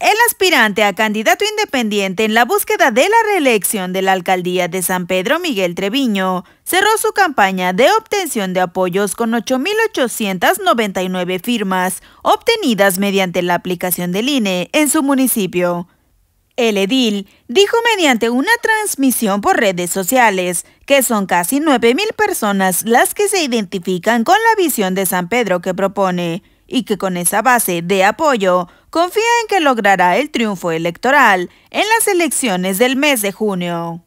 El aspirante a candidato independiente en la búsqueda de la reelección de la alcaldía de San Pedro Miguel Treviño cerró su campaña de obtención de apoyos con 8.899 firmas obtenidas mediante la aplicación del INE en su municipio. El edil dijo mediante una transmisión por redes sociales que son casi 9.000 personas las que se identifican con la visión de San Pedro que propone y que con esa base de apoyo confía en que logrará el triunfo electoral en las elecciones del mes de junio.